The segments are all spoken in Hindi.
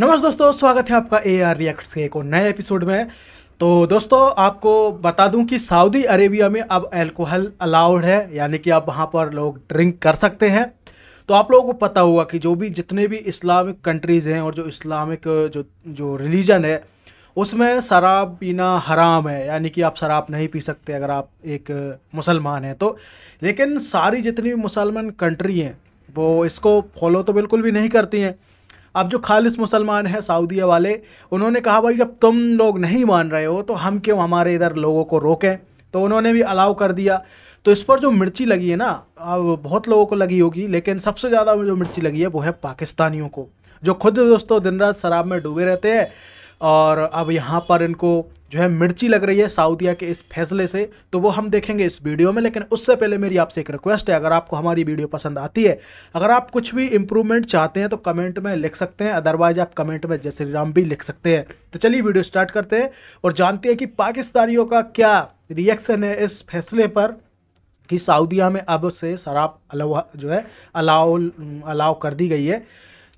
नमस्ते दोस्तों स्वागत है आपका ए आर रिएक्ट्स के एक और नए एपिसोड में तो दोस्तों आपको बता दूं कि सऊदी अरेबिया में अब अल्कोहल अलाउड है यानी कि आप वहां पर लोग ड्रिंक कर सकते हैं तो आप लोगों को पता हुआ कि जो भी जितने भी इस्लामिक कंट्रीज़ हैं और जो इस्लामिक जो जो रिलीजन है उसमें शराब पीना हराम है यानी कि आप शराब नहीं पी सकते अगर आप एक मुसलमान हैं तो लेकिन सारी जितनी भी मुसलमान कंट्री हैं वो इसको फॉलो तो बिल्कुल भी नहीं करती हैं अब जो खालिस मुसलमान हैं सऊदीया वाले उन्होंने कहा भाई जब तुम लोग नहीं मान रहे हो तो हम क्यों हमारे इधर लोगों को रोकें तो उन्होंने भी अलाउ कर दिया तो इस पर जो मिर्ची लगी है ना अब बहुत लोगों को लगी होगी लेकिन सबसे ज़्यादा जो मिर्ची लगी है वो है पाकिस्तानियों को जो खुद दोस्तों दिन रात शराब में डूबे रहते हैं और अब यहाँ पर इनको जो है मिर्ची लग रही है साउदिया के इस फैसले से तो वो हम देखेंगे इस वीडियो में लेकिन उससे पहले मेरी आपसे एक रिक्वेस्ट है अगर आपको हमारी वीडियो पसंद आती है अगर आप कुछ भी इम्प्रूवमेंट चाहते हैं तो कमेंट में लिख सकते हैं अदरवाइज आप कमेंट में जय श्री राम भी लिख सकते हैं तो चलिए वीडियो स्टार्ट करते हैं और जानते हैं कि पाकिस्तानियों का क्या रिएक्शन है इस फैसले पर कि सऊदिया में अब से शराब अलावा जो है अलाउ अलाउ कर दी गई है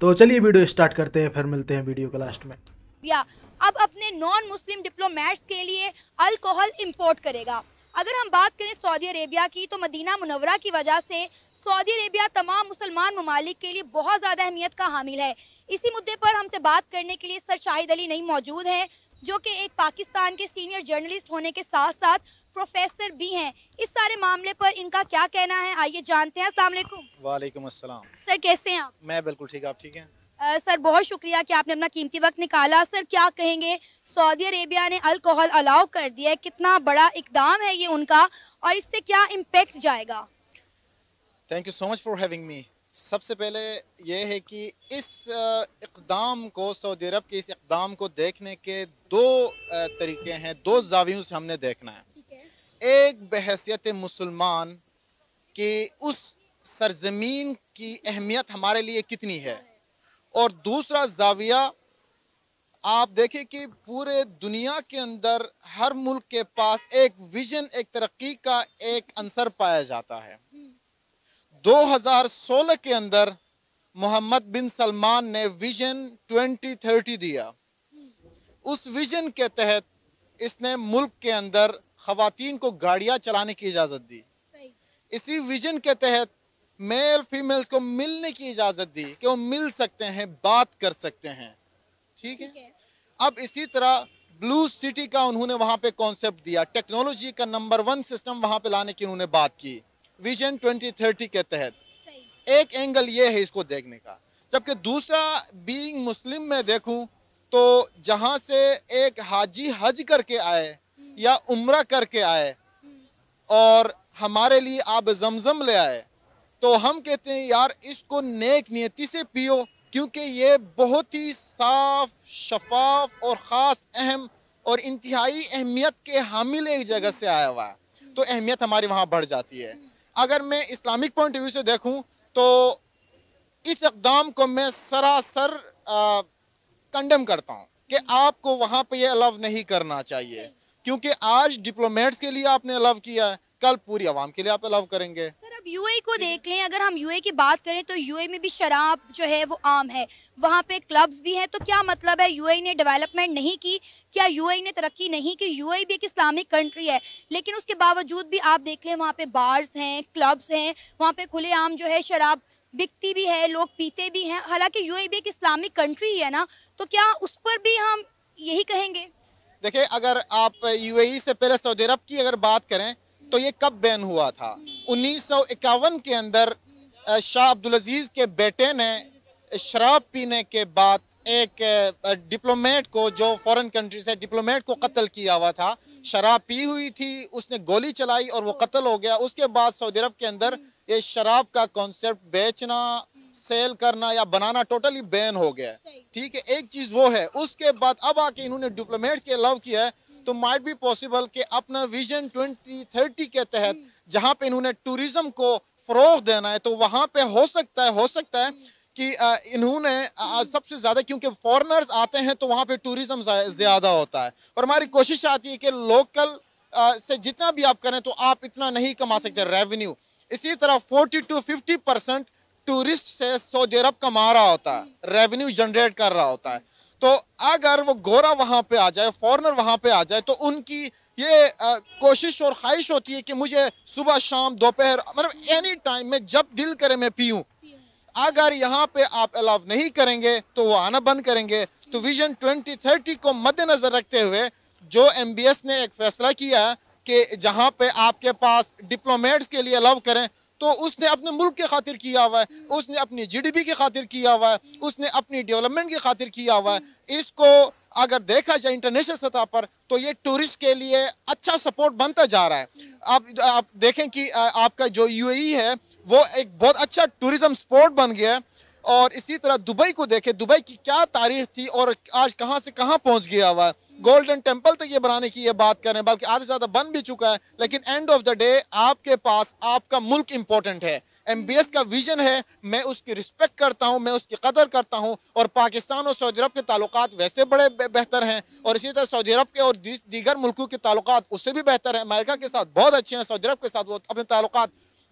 तो चलिए वीडियो स्टार्ट करते हैं फिर मिलते हैं वीडियो के लास्ट में दिया अब अपने नॉन मुस्लिम डिप्लोमेट्स के लिए अल्कोहल इंपोर्ट करेगा अगर हम बात करें सऊदी अरेबिया की तो मदीना मुनवरा की वजह से सऊदी अरेबिया तमाम मुसलमान ममालिक के लिए बहुत ज़्यादा अहमियत का हामिल है इसी मुद्दे पर हमसे बात करने के लिए सर शाहिद अली नहीं मौजूद हैं जो कि एक पाकिस्तान के सीनियर जर्नलिस्ट होने के साथ साथ प्रोफेसर भी हैं इस सारे मामले पर इनका क्या कहना है आइए जानते हैं असल वाले सर कैसे हैं आप मैं बिल्कुल ठीक आप ठीक हैं सर बहुत शुक्रिया कि आपने अपना कीमती वक्त निकाला सर क्या कहेंगे सऊदी अरेबिया ने अल्कोहल अलाउ कर दिया है कितना बड़ा इकदाम है ये उनका और इससे क्या इम्पेक्ट जाएगा thank you so much for having me सबसे पहले ये है कि इस इकदाम को सऊदी अरब के इस इकदाम को देखने के दो तरीके हैं दो जावियों से हमने देखना है, है। एक बहसीत मुसलमान कि उस सरजमीन की अहमियत हमारे लिए कितनी है और दूसरा जाविया आप देखें कि पूरे दुनिया के अंदर हर मुल्क के पास एक विजन एक तरक्की का एक अंसर पाया जाता है 2016 के अंदर मोहम्मद बिन सलमान ने विजन 2030 दिया उस विजन के तहत इसने मुल्क के अंदर खातन को गाड़ियां चलाने की इजाज़त दी इसी विजन के तहत मेल फीमेल्स को मिलने की इजाज़त दी कि वो मिल सकते हैं बात कर सकते हैं ठीक है? अब इसी तरह ब्लू सिटी का उन्होंने वहां पे कॉन्सेप्ट दिया टेक्नोलॉजी का नंबर वन सिस्टम वहां पे लाने की उन्होंने बात की विजन 2030 के तहत एक एंगल ये है इसको देखने का जबकि दूसरा बीइंग मुस्लिम में देखूं तो जहां से एक हाजी हज करके आए हम्म। या उम्र करके आए हम्म। और हमारे लिए आप जमजम ले आए तो हम कहते हैं यार इसको नेक नियति से पियो क्योंकि ये बहुत ही साफ शफाफ और ख़ास अहम और इंतहाई अहमियत के हामिल एक जगह से आया हुआ है तो अहमियत हमारी वहाँ बढ़ जाती है अगर मैं इस्लामिक पॉइंट ऑफ व्यू से देखूँ तो इस इकदाम को मैं सरासर कंडम करता हूँ कि आपको वहाँ पर यह अलव नहीं करना चाहिए क्योंकि आज डिप्लोमेट्स के लिए आपने अलव किया है कल पूरी आवाम के लिए आप अलाव करेंगे सर अब यूए को देख लें अगर हम यूए की बात करें तो यूए में भी शराब जो है वो आम है वहाँ पे क्लब्स भी हैं तो क्या मतलब है यूए ने डेवलपमेंट नहीं की क्या यूए ने तरक्की नहीं की यूए भी एक इस्लामिक कंट्री है लेकिन उसके बावजूद भी आप देख लें वहाँ पे बार्स हैं क्लब्स हैं वहाँ पे आम जो है शराब बिकती भी है लोग पीते भी हैं हालांकि यू भी एक इस्लामिक कंट्री है ना तो क्या उस पर भी हम यही कहेंगे देखिए अगर आप यूएई e से पहले सऊदी अरब की अगर बात करें तो ये कब बैन हुआ था उन्नीस के अंदर शाह अब्दुल अजीज़ के बेटे ने शराब पीने के बाद एक डिप्लोमेट को जो फॉरेन कंट्री से डिप्लोमेट को कत्ल किया हुआ था शराब पी हुई थी उसने गोली चलाई और वो कत्ल हो गया उसके बाद सऊदी अरब के अंदर ये शराब का कॉन्सेप्ट बेचना सेल करना या बनाना टोटली बैन हो गया ठीक है एक चीज़ वो है उसके बाद अब आके इन्होंने डिप्लोमेट्स के अलाव किया है तो माइट भी पॉसिबल कि अपना विजन 2030 के तहत हम्म। जहाँ पे इन्होंने टूरिज्म को फरोग देना है तो वहाँ पे हो सकता है हो सकता है हम्म। कि इन्होंने हम्म। सबसे ज़्यादा क्योंकि फॉरेनर्स आते हैं तो वहाँ पे टूरिज्म ज़्यादा होता है और हमारी कोशिश आती है कि लोकल से जितना भी आप करें तो आप इतना नहीं कमा सकते रेवेन्यू इसी तरह फोर्टी टू फिफ्टी टूरिस्ट से सऊदी अरब कमा रहा होता है रेवेन्यू जनरेट कर रहा होता है तो अगर वो गोरा वहाँ पे आ जाए फॉरनर वहाँ पे आ जाए तो उनकी ये आ, कोशिश और ख्वाहिश होती है कि मुझे सुबह शाम दोपहर मतलब एनी टाइम में जब दिल करे मैं पीऊँ अगर यहाँ पे आप अलाव नहीं करेंगे तो वो आना बंद करेंगे तो विजन 2030 को मद्देनज़र रखते हुए जो एम ने एक फैसला किया है कि जहाँ पे आपके पास डिप्लोमेट्स के लिए अलाव करें तो उसने अपने मुल्क के खातिर किया हुआ है उसने अपनी जीडीपी की खातिर किया हुआ है उसने अपनी डेवलपमेंट की खातिर किया हुआ है इसको अगर देखा जाए इंटरनेशनल सतह पर तो ये टूरिस्ट के लिए अच्छा सपोर्ट बनता जा रहा है आप आप देखें कि आपका जो यू e है वो एक बहुत अच्छा टूरिज्म स्पोर्ट बन गया है और इसी तरह दुबई को देखें दुबई की क्या तारीख थी और आज कहाँ से कहाँ पहुँच गया हुआ है गोल्डन टेम्पल तक ये बनाने की ये बात करें बल्कि आधे से ज़्यादा बन भी चुका है लेकिन एंड ऑफ द डे आपके पास आपका मुल्क इंपॉर्टेंट है एम का विजन है मैं उसकी रिस्पेक्ट करता हूँ मैं उसकी कदर करता हूँ और पाकिस्तान और सऊदी अरब के ताल्लुक वैसे बड़े बेहतर हैं और इसी तरह सऊदी अरब के और दीगर मुल्कों के ताल्लुक उससे भी बेहतर है अमेरिका के साथ बहुत अच्छे हैं सऊदी अरब के साथ वो अपने ताल्लुक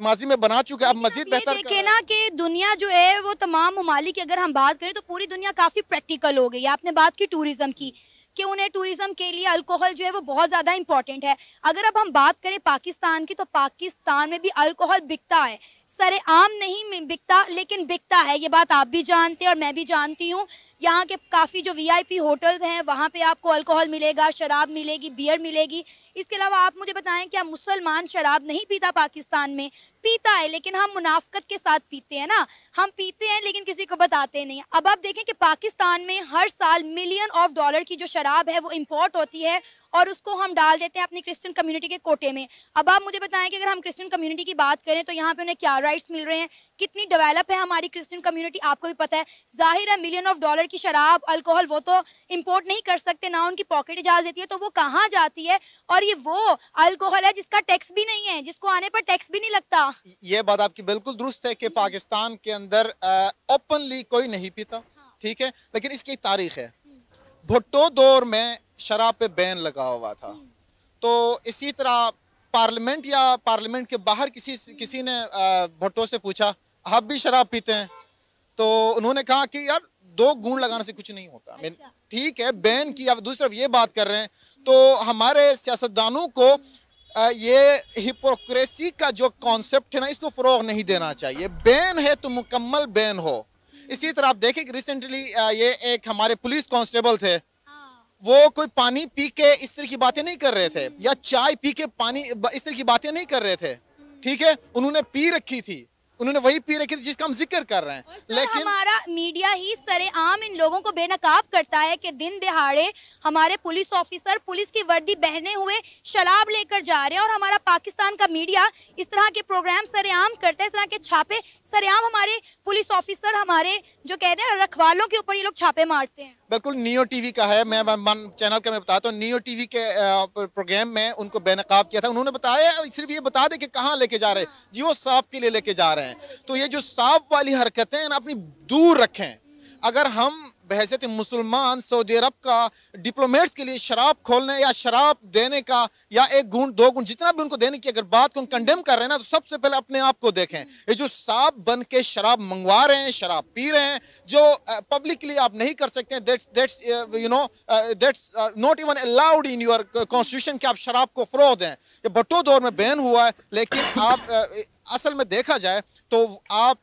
माजी में बना चुके अब मजीद बेहतर देखे ना कि दुनिया जो है वो तमाम ममालिक अगर हम बात करें तो पूरी दुनिया काफ़ी प्रैक्टिकल हो गई आपने बात की टूरिज्म की कि उन्हें टूरिज़्म के लिए अल्कोहल जो है वो बहुत ज़्यादा इंपॉर्टेंट है अगर अब हम बात करें पाकिस्तान की तो पाकिस्तान में भी अल्कोहल बिकता है सरे आम नहीं बिकता लेकिन बिकता है ये बात आप भी जानते हैं और मैं भी जानती हूँ यहाँ के काफ़ी जो वीआईपी होटल्स हैं वहाँ पे आपको अल्कोहल मिलेगा शराब मिलेगी बियर मिलेगी इसके अलावा आप मुझे बताएं क्या मुसलमान शराब नहीं पीता पाकिस्तान में पीता है लेकिन हम मुनाफ्त के साथ पीते हैं ना हम पीते हैं लेकिन किसी को बताते नहीं अब आप देखें कि पाकिस्तान में हर साल मिलियन ऑफ डॉलर की जो शराब है वो इम्पोर्ट होती है और उसको हम डाल देते हैं अपनी क्रिश्चियन कम्युनिटी के कोटे में अब आप मुझे बताएं कि अगर हम क्रिश्चियन कम्युनिटी की बात करें तो यहाँ पे उन्हें क्या राइट्स मिल रहे हैं कितनी डेवलप है हमारी क्रिश्चियन कम्युनिटी आपको भी पता है जाहिर है मिलियन ऑफ डॉलर की शराब अल्कोहल वो तो इम्पोर्ट नहीं कर सकते ना उनकी पॉकेट इजाज़ देती है तो वो कहाँ जाती है और ये वो अल्कोहल है जिसका टैक्स भी नहीं है जिसको आने पर टैक्स भी नहीं लगता ये बात आपकी बिल्कुल दुरुस्त है कि हम्म। पाकिस्तान के अंदर ओपनली कोई नहीं पीता हाँ। ठीक है लेकिन इसकी तारीख है हम्म। भुट्टो दौर में शराब पे बैन लगा हुआ था तो इसी तरह पार्लियामेंट या पार्लियामेंट के बाहर किसी किसी ने भट्टो से पूछा आप भी शराब पीते हैं तो उन्होंने कहा कि यार दो गुण लगाने से कुछ नहीं होता अच्छा। ठीक है बैन की अब दूसरी तरफ ये बात कर रहे हैं तो हमारे सियासतदानों को ये हिपोक्रेसी का जो कॉन्सेप्ट है ना इसको फ़रोग नहीं देना चाहिए बैन है तो मुकम्मल बैन हो इसी तरह आप देखें कि रिसेंटली ये एक हमारे पुलिस कांस्टेबल थे वो कोई पानी पी के इस तरह की बातें नहीं कर रहे थे या चाय पी के पानी इस तरह की बातें नहीं कर रहे थे ठीक है उन्होंने पी रखी थी उन्होंने वही पी रखी थी जिसका हम जिक्र कर रहे हैं लेकिन हमारा मीडिया ही सरेआम इन लोगों को बेनकाब करता है कि दिन दिहाड़े हमारे पुलिस ऑफिसर पुलिस की वर्दी बहने हुए शराब लेकर जा रहे हैं और हमारा पाकिस्तान का मीडिया इस तरह के प्रोग्राम सरेआम करता है इस तरह के छापे सरेआम हमारे पुलिस ऑफिसर हमारे जो कह रहे हैं रखवालों के ऊपर ये लोग छापे मारते हैं बिल्कुल नियो टीवी का है मैं मन चैनल का मैं बताता हूँ नियो तो टीवी के प्रोग्राम में उनको बेनकाब किया था उन्होंने बताया सिर्फ ये बता दे कि कहाँ लेके जा रहे हैं जी वो सांप के लिए लेके जा रहे हैं तो ये जो सांप वाली हरकतें अपनी दूर रखें अगर हम बहसीत मुसलमान सऊदी अरब का डिप्लोमेट्स के लिए शराब खोलने या शराब देने का या एक गुण दो गुण जितना भी उनको देने की अगर बात को कंडेम कर रहे हैं ना तो सबसे पहले अपने आप को देखें ये जो साफ बन के शराब मंगवा रहे हैं शराब पी रहे हैं जो पब्लिकली आप नहीं कर सकते you know that's not even allowed in your constitution के आप शराब को फरोह दें ये भट्टो दौर में बैन हुआ है लेकिन आप असल में देखा जाए तो आप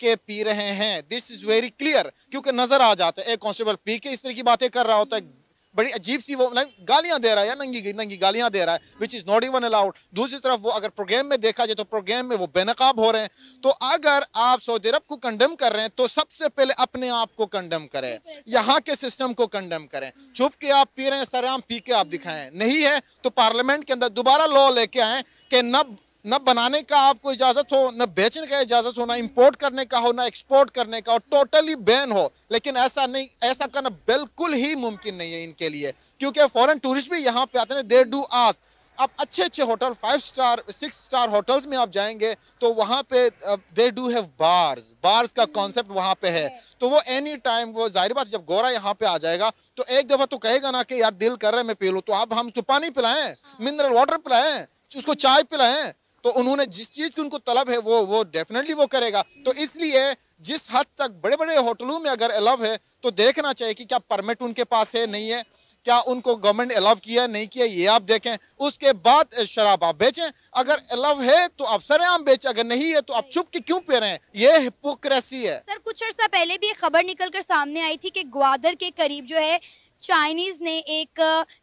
के पी रहे हैं दिस इज वेरी क्लियर क्योंकि नजर आ जाता है एक कॉन्स्टेबल पी के इस तरह की बातें कर रहा होता है बड़ी अजीब सी वो गालियां दे रहा है या नंगी नंगी गालियां दे रहा है which is not even allowed दूसरी तरफ वो अगर प्रोग्राम में देखा जाए तो प्रोग्राम में वो बेनकाब हो रहे हैं तो अगर आप सऊदी अरब को कंडम कर रहे हैं तो सबसे पहले अपने आप को कंडम करें यहाँ के सिस्टम को कंडम करें छुप के आप पी रहे हैं सरेआम पी के आप दिखाएं नहीं है तो पार्लियामेंट के अंदर दोबारा लॉ लेके आए कि न न बनाने का आपको इजाज़त हो न बेचने का इजाज़त हो ना इंपोर्ट करने का हो ना एक्सपोर्ट करने का हो टोटली बैन हो लेकिन ऐसा नहीं ऐसा करना बिल्कुल ही मुमकिन नहीं है इनके लिए क्योंकि फॉरेन टूरिस्ट भी यहाँ पे आते हैं देर डू आस आप अच्छे अच्छे hotel five star six star hotels में आप जाएंगे तो वहाँ पे they do have bars bars का कॉन्सेप्ट वहाँ पे है तो वो एनी टाइम वो जाहिर बात जब गोरा यहाँ पे आ जाएगा तो एक दफ़ा तो कहेगा ना कि यार दिल कर रहा है मैं पी लूँ तो आप हम तो पानी पिलाएं मिनरल हाँ। वाटर पिलाएं उसको चाय पिलाएं तो उन्होंने जिस चीज़ की उनको तलब है वो वो डेफिनेटली वो करेगा तो इसलिए जिस हद तक बड़े बड़े होटलों में अगर अलाव है तो देखना चाहिए कि क्या परमिट उनके पास है नहीं है क्या उनको गवर्नमेंट अलाव किया नहीं किया ये आप देखें उसके बाद शराब आप बेचें अगर अलाव है तो आप आम बेचें अगर नहीं है तो आप चुप के क्यों पे रहे हैं ये हिपोक्रेसी है सर कुछ अर्सा पहले भी एक खबर निकल कर सामने आई थी कि ग्वादर के करीब जो है चाइनीज़ ने एक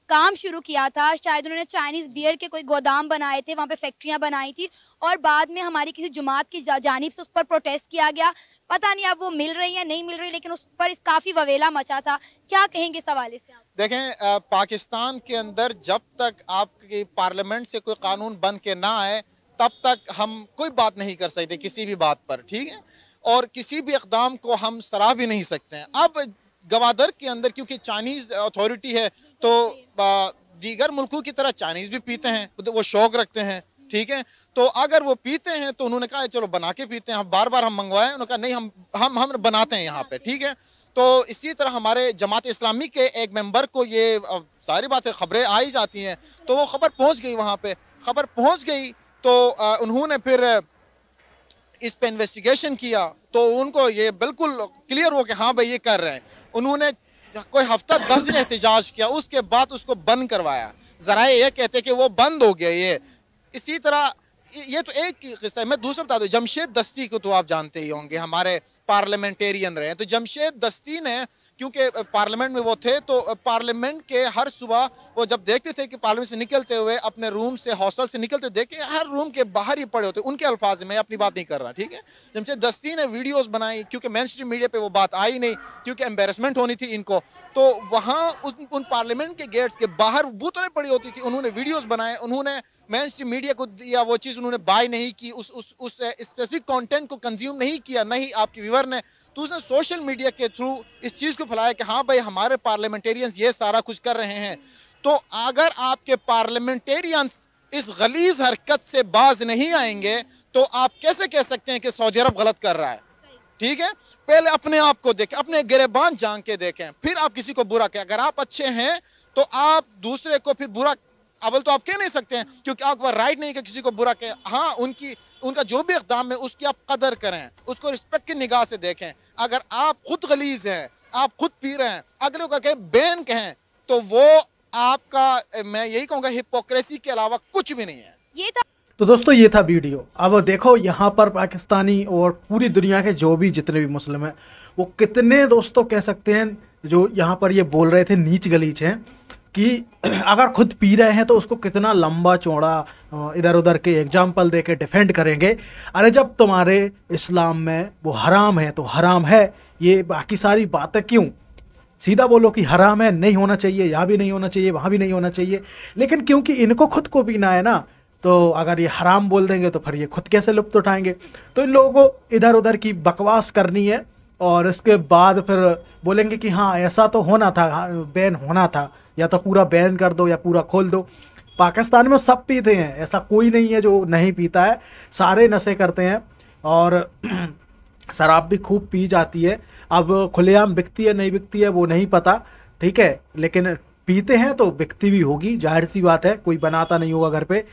काम शुरू किया था शायद उन्होंने चाइनीज़ बियर के कोई गोदाम बनाए थे वहाँ पे फैक्ट्रियाँ बनाई थी और बाद में हमारी किसी जुमात की जा, जानिब से उस पर प्रोटेस्ट किया गया पता नहीं अब वो मिल रही है नहीं मिल रही लेकिन उस पर इस काफ़ी ववेला मचा था क्या कहेंगे इस हवाले से आप देखें पाकिस्तान के अंदर जब तक आपकी पार्लियामेंट से कोई कानून बन के ना आए तब तक हम कोई बात नहीं कर सकते किसी भी बात पर ठीक है और किसी भी इकदाम को हम सराह भी नहीं सकते हैं अब गवादर के अंदर क्योंकि चाइनीज़ अथॉरिटी है तो दीगर मुल्कों की तरह चाइनीज़ भी पीते हैं तो वो शौक रखते हैं ठीक है तो अगर वो पीते हैं तो उन्होंने कहा चलो बना के पीते हैं हम बार बार हम मंगवाएं उन्होंने कहा नहीं हम हम हम बनाते हैं यहाँ पे ठीक है तो इसी तरह हमारे जमात इस्लामी के एक मेंबर को ये सारी बातें खबरें आ ही जाती हैं तो वो खबर पहुँच गई वहाँ पर खबर पहुँच गई तो उन्होंने फिर इस पर इन्वेस्टिगेशन किया तो उनको ये बिल्कुल क्लियर हो कि हाँ भाई ये कर रहे हैं उन्होंने कोई हफ्ता दस दिन एहतजाज किया उसके बाद उसको बंद करवाया जरा ये कहते कि वो बंद हो गया ये इसी तरह ये तो एक किस्सा है मैं दूसरा बता दूँ जमशेद दस्ती को तो आप जानते ही होंगे हमारे पार्लियामेंटेरियन रहे तो जमशेद दस्ती ने क्योंकि पार्लियामेंट में वो थे तो पार्लियामेंट के हर सुबह वो जब देखते थे कि पार्लियामेंट से निकलते हुए अपने रूम से हॉस्टल से निकलते देखे हर रूम के बाहर ही पड़े होते उनके अल्फाज में अपनी बात नहीं कर रहा ठीक है जमशेद दस्ती ने वीडियोज़ बनाई क्योंकि मेन स्ट्रीम मीडिया पर वो बात आई नहीं क्योंकि एम्बेरसमेंट होनी थी इनको तो वहाँ उन, उन पार्लियामेंट के गेट्स के बाहर बूतलें पड़ी होती थी उन्होंने वीडियोज़ बनाए उन्होंने मेन स्ट्रीम मीडिया को दिया वो चीज़ उन्होंने बाय नहीं की उस उस उस स्पेसिफिक कंटेंट को कंज्यूम नहीं किया नहीं आपके व्यूवर ने तो उसने सोशल मीडिया के थ्रू इस चीज़ को फैलाया कि हाँ भाई हमारे पार्लियामेंटेरियंस ये सारा कुछ कर रहे हैं तो अगर आपके पार्लियामेंटेरियंस इस गलीज हरकत से बाज नहीं आएंगे तो आप कैसे कह सकते हैं कि सऊदी अरब गलत कर रहा है ठीक है पहले अपने आप को देखें अपने गिरेबान जान के देखें फिर आप किसी को बुरा कहें अगर आप अच्छे हैं तो आप दूसरे को फिर बुरा अवल तो आप कह नहीं सकते हैं क्योंकि आपका राइट नहीं कि किसी को बुरा कहें हाँ उनकी उनका जो भी इकदाम है उसकी आप कदर करें उसको रिस्पेक्ट की निगाह से देखें अगर आप खुद गलीज हैं आप खुद पी रहे हैं अगले को कहें बैन कहें तो वो आपका मैं यही कहूँगा हिपोक्रेसी के अलावा कुछ भी नहीं है ये था तो दोस्तों ये था वीडियो अब देखो यहाँ पर पाकिस्तानी और पूरी दुनिया के जो भी जितने भी मुस्लिम हैं वो कितने दोस्तों कह सकते हैं जो यहाँ पर ये बोल रहे थे नीच गलीच हैं कि अगर खुद पी रहे हैं तो उसको कितना लंबा चौड़ा इधर उधर के एग्जाम्पल दे के डिफेंड करेंगे अरे जब तुम्हारे इस्लाम में वो हराम है तो हराम है ये बाकी सारी बातें क्यों सीधा बोलो कि हराम है नहीं होना चाहिए यहाँ भी नहीं होना चाहिए वहाँ भी नहीं होना चाहिए लेकिन क्योंकि इनको खुद को पीना है ना तो अगर ये हराम बोल देंगे तो फिर ये खुद कैसे लुप्त उठाएंगे तो इन लोगों को इधर उधर की बकवास करनी है और इसके बाद फिर बोलेंगे कि हाँ ऐसा तो होना था हाँ, बैन होना था या तो पूरा बैन कर दो या पूरा खोल दो पाकिस्तान में सब पीते हैं ऐसा कोई नहीं है जो नहीं पीता है सारे नशे करते हैं और शराब भी खूब पी जाती है अब खुलेआम बिकती है नहीं बिकती है वो नहीं पता ठीक है लेकिन पीते हैं तो बिकती भी होगी जाहिर सी बात है कोई बनाता नहीं होगा घर पे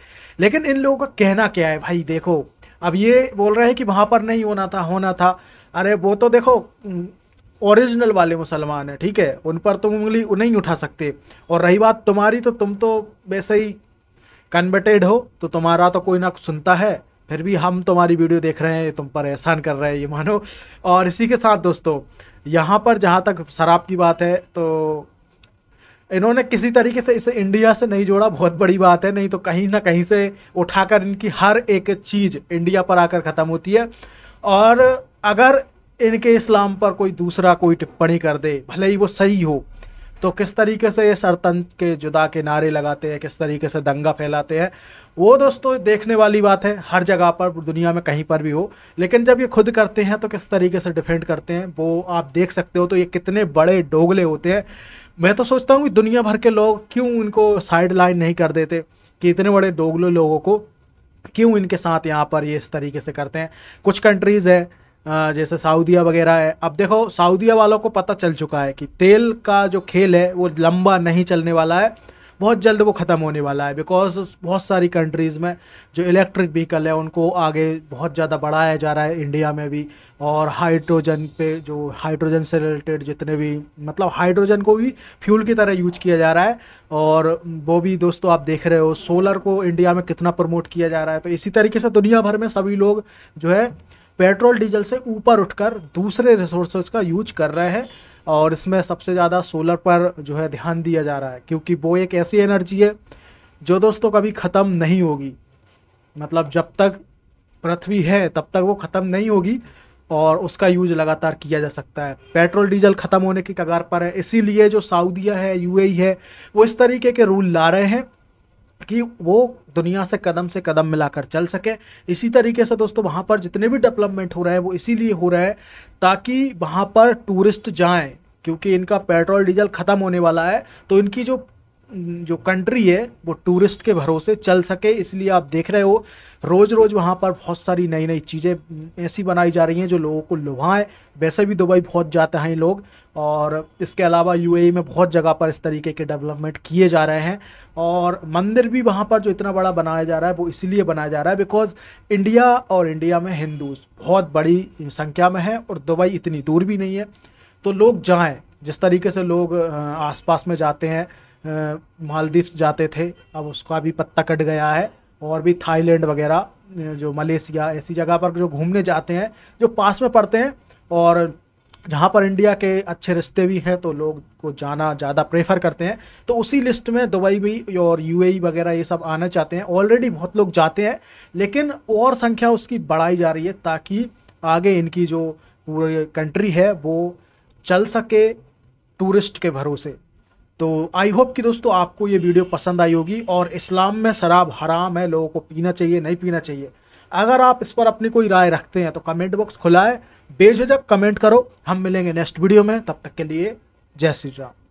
लेकिन इन लोगों का कहना क्या है भाई देखो अब ये बोल रहे हैं कि वहाँ पर नहीं होना था होना था अरे वो तो देखो ओरिजिनल वाले मुसलमान हैं ठीक है उन पर तुम उंगली नहीं उठा सकते और रही बात तुम्हारी तो तुम तो वैसे ही कन्वर्टेड हो तो तुम्हारा तो कोई ना सुनता है फिर भी हम तुम्हारी वीडियो देख रहे हैं तुम पर एहसान कर रहे हैं ये मानो और इसी के साथ दोस्तों यहाँ पर जहाँ तक शराब की बात है तो इन्होंने किसी तरीके से इसे इंडिया से नहीं जोड़ा बहुत बड़ी बात है नहीं तो कहीं ना कहीं से उठाकर इनकी हर एक चीज़ इंडिया पर आकर ख़त्म होती है और अगर इनके इस्लाम पर कोई दूसरा कोई टिप्पणी कर दे भले ही वो सही हो तो किस तरीके से ये सरतंज के जुदा के नारे लगाते हैं किस तरीके से दंगा फैलाते हैं वो दोस्तों देखने वाली बात है हर जगह पर दुनिया में कहीं पर भी हो लेकिन जब ये खुद करते हैं तो किस तरीके से डिफेंड करते हैं वो आप देख सकते हो तो ये कितने बड़े डोगले होते हैं मैं तो सोचता हूँ कि दुनिया भर के लोग क्यों इनको साइड लाइन नहीं कर देते कि इतने बड़े डोगले लोगों को क्यों इनके साथ यहाँ पर ये इस तरीके से करते हैं कुछ कंट्रीज़ हैं जैसे सऊदीया वगैरह है अब देखो सऊदीया वालों को पता चल चुका है कि तेल का जो खेल है वो लंबा नहीं चलने वाला है बहुत जल्द वो ख़त्म होने वाला है बिकॉज बहुत सारी कंट्रीज़ में जो इलेक्ट्रिक व्हीकल है उनको आगे बहुत ज़्यादा बढ़ाया जा रहा है इंडिया में भी और हाइड्रोजन पे जो हाइड्रोजन से रिलेटेड जितने भी मतलब हाइड्रोजन को भी फ्यूल की तरह यूज किया जा रहा है और वो भी दोस्तों आप देख रहे हो सोलर को इंडिया में कितना प्रमोट किया जा रहा है तो इसी तरीके से दुनिया भर में सभी लोग जो है पेट्रोल डीजल से ऊपर उठकर दूसरे रिसोर्सेज का यूज कर रहे हैं और इसमें सबसे ज़्यादा सोलर पर जो है ध्यान दिया जा रहा है क्योंकि वो एक ऐसी एनर्जी है जो दोस्तों कभी ख़त्म नहीं होगी मतलब जब तक पृथ्वी है तब तक वो ख़त्म नहीं होगी और उसका यूज लगातार किया जा सकता है पेट्रोल डीजल ख़त्म होने की कगार पर है इसीलिए जो सऊदीया है यूएई है वो इस तरीके के रूल ला रहे हैं कि वो दुनिया से कदम से कदम मिलाकर चल सके इसी तरीके से दोस्तों वहाँ पर जितने भी डेवलपमेंट हो रहे हैं वो इसीलिए हो रहे हैं ताकि वहाँ पर टूरिस्ट जाएं क्योंकि इनका पेट्रोल डीजल ख़त्म होने वाला है तो इनकी जो जो कंट्री है वो टूरिस्ट के भरोसे चल सके इसलिए आप देख रहे हो रोज़ रोज़ वहाँ पर बहुत सारी नई नई चीज़ें हम्म, ऐसी बनाई जा रही हैं जो लोगों को लुभाएं वैसे भी दुबई बहुत जाते हैं लोग और इसके अलावा यूएई e में बहुत जगह पर इस तरीके के डेवलपमेंट किए जा रहे हैं और मंदिर भी वहाँ पर जो इतना बड़ा बनाया जा रहा है वो इसीलिए बनाया जा रहा है बिकॉज़ इंडिया और इंडिया में हिंदूज़ बहुत बड़ी संख्या में हैं और दुबई इतनी दूर भी नहीं है तो लोग जाएँ जिस तरीके से लोग आसपास में जाते हैं मालदीव्स जाते थे अब उसका भी पत्ता कट गया है और भी थाईलैंड वगैरह जो मलेशिया ऐसी जगह पर जो घूमने जाते हैं जो पास में पड़ते हैं और जहाँ पर इंडिया के अच्छे रिश्ते भी हैं तो लोग को जाना ज़्यादा प्रेफर करते हैं तो उसी लिस्ट में दुबई भी और यूएई वगैरह ये सब आना चाहते हैं ऑलरेडी बहुत लोग जाते हैं लेकिन और संख्या उसकी बढ़ाई जा रही है ताकि आगे इनकी जो पूरी कंट्री है वो चल सके टूरिस्ट के भरोसे तो आई होप कि दोस्तों आपको ये वीडियो पसंद आई होगी और इस्लाम में शराब हराम है लोगों को पीना चाहिए नहीं पीना चाहिए अगर आप इस पर अपनी कोई राय रखते हैं तो कमेंट बॉक्स खुलाए बेझिझक कमेंट करो हम मिलेंगे नेक्स्ट वीडियो में तब तक के लिए जय श्री राम